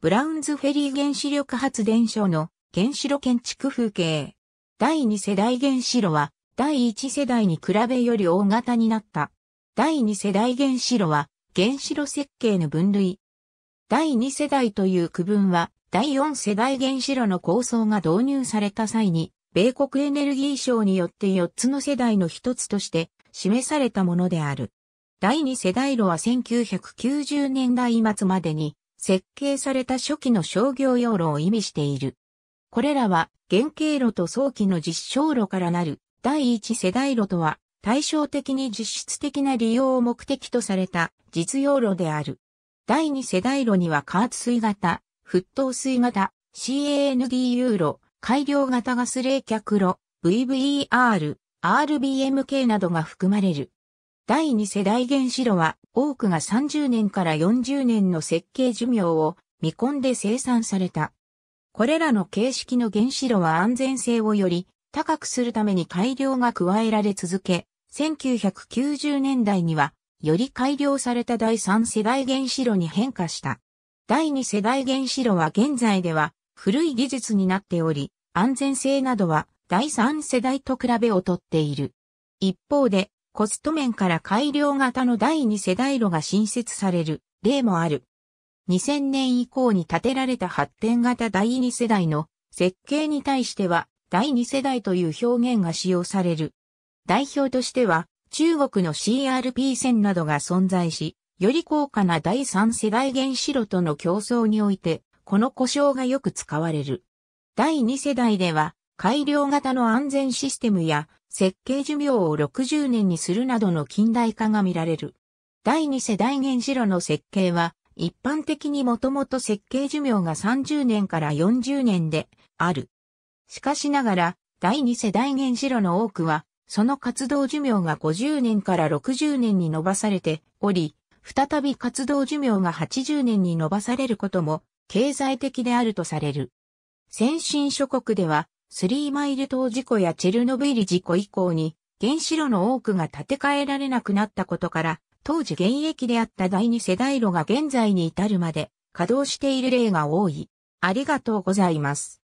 ブラウンズフェリー原子力発電所の原子炉建築風景。第2世代原子炉は第1世代に比べより大型になった。第2世代原子炉は原子炉設計の分類。第2世代という区分は第4世代原子炉の構想が導入された際に米国エネルギー省によって4つの世代の一つとして示されたものである。第2世代炉は1990年代末までに設計された初期の商業用路を意味している。これらは原型路と早期の実証路からなる第一世代路とは対照的に実質的な利用を目的とされた実用路である。第二世代路には加圧水型、沸騰水型、CANDU 路、改良型ガス冷却路、VVR、RBMK などが含まれる。第2世代原子炉は多くが30年から40年の設計寿命を見込んで生産された。これらの形式の原子炉は安全性をより高くするために改良が加えられ続け、1990年代にはより改良された第3世代原子炉に変化した。第2世代原子炉は現在では古い技術になっており、安全性などは第3世代と比べ劣っている。一方で、コスト面から改良型の第2世代炉が新設される例もある。2000年以降に建てられた発展型第2世代の設計に対しては第2世代という表現が使用される。代表としては中国の CRP 線などが存在し、より高価な第3世代原子炉との競争において、この故障がよく使われる。第2世代では改良型の安全システムや設計寿命を60年にするなどの近代化が見られる。第二世代原子炉の設計は一般的にもともと設計寿命が30年から40年である。しかしながら第二世代原子炉の多くはその活動寿命が50年から60年に伸ばされており、再び活動寿命が80年に伸ばされることも経済的であるとされる。先進諸国ではスリーマイル島事故やチェルノブイリ事故以降に、原子炉の多くが建て替えられなくなったことから、当時現役であった第二世代炉が現在に至るまで稼働している例が多い。ありがとうございます。